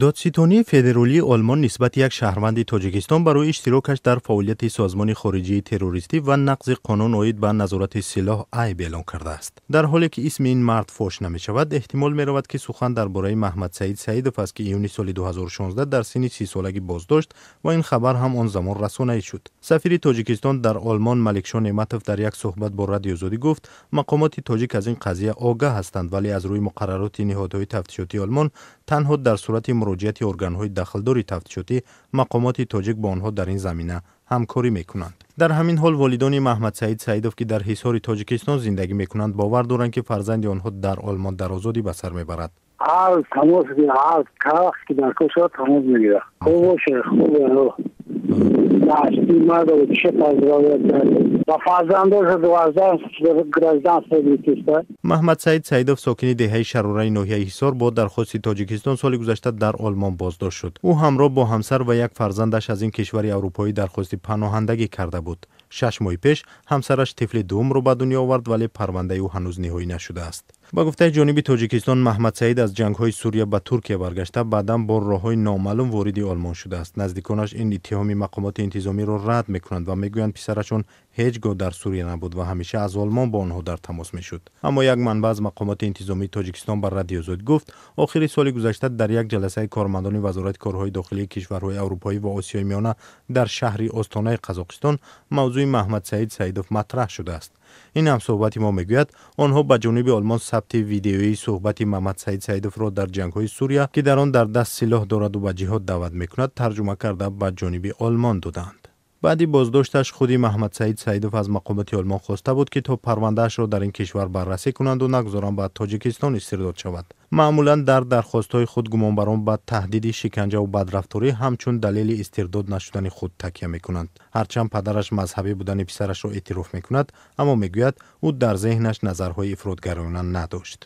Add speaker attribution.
Speaker 1: دادستانی فدرالی آلمان نسبت یک شهروند تاجیکستان برای اشتراکش در فعالیت سازمان خارجی تروریستی و نقض قانون اوید به نظارت سلاح ای بیلان کرده است در حالی که اسم این مرد فاش نمی شود احتمال می رود که سخن در برای محمد سعید سعید است که ایونی سال 2016 در سینی سی سالگی باز و این خبر هم آن زمان رسانه شد سفیر تاجیکستان در آلمان ملکشان نعمتوف در یک صحبت با رادیو زودی گفت مقامات تاجیک از این قضیه آگاه هستند ولی از روی مقررات نهادهای تفتیشاتی آلمان танҳо дар сурати муроҷиати органҳои дахлдори тафтишотӣ мақомоти тоҷик бо онҳо дар ин замина ҳамкорӣ мекунанд дар ҳамин ҳол волидони маҳмадсаид саидов ки дар ҳисори тоҷикистон зиндагӣ мекунанд бовар доранд ки фарзанди онҳо дар олмон дар озодӣ ба сар мебарад
Speaker 2: ҳар тамоси ҳар вақт ки дарко шавад тамос мегирад хуб бошад хуб و فرزنداش دوازده
Speaker 1: محمد سعید سعیدوف ساکن دهه شرورای ناحیه حصار با درخواست تاجیکستان سال گذشته در آلمان بازداشت شد او همراه با همسر و یک فرزندش از این کشور اروپایی درخواست پناهندگی کرده بود شش ماه پیش همسرش طفل دوم رو با دنیا آورد ولی پرونده او هنوز نهایی نشده است با گفته جانب تاجیکستان محمد سعید از جنگ های سوریه به ترکیه برگشته بعدا بر راه های نامعلوم آلمان شده است نزدیکانش این اتهام مقامات انتظامی رو رد میکنند و میگویند پسرشون هیچگاه در سوریه نبود و همیشه از آلمان با آنها در تماس میشد اما یک منبع از مقامات انتظامی تاجیکستان بر رادیو زود گفت آخر سال گذشته در یک جلسه کارمندان وزارت کارهای داخلی کشورهای اروپایی و آسیای میانه در شهری استانه قزاقستان موضوع محمد سعید سعیدوف مطرح شده است ин ҳам суҳбати мо мегӯяд онҳо ба ҷониби олмон сабти видеои суҳбати маҳмадсаид саидовро дар ҷангҳои сурия ки дар он дар даст силоҳ дораду ба ҷиҳод даъват мекунад тарҷума карда ба ҷониби олмон доданд баъди боздошташ худи маҳмад саид саидов аз мақомоти олмон хоста буд ки то парвандаашро дар ин кишвар баррасӣ кунанду нагзоран ба тоҷикистон истирдод шавад маъмулан дар дархостҳои худ гумонбарон ба таҳдиди шиканҷаву бадрафторӣ ҳамчун далели истирдод нашудани худ такья мекунанд ҳарчанд падараш мазҳабӣ будани писарашро эътироф мекунад аммо мегӯяд ӯ дар зеҳнаш назарҳои ифродгароёна надошт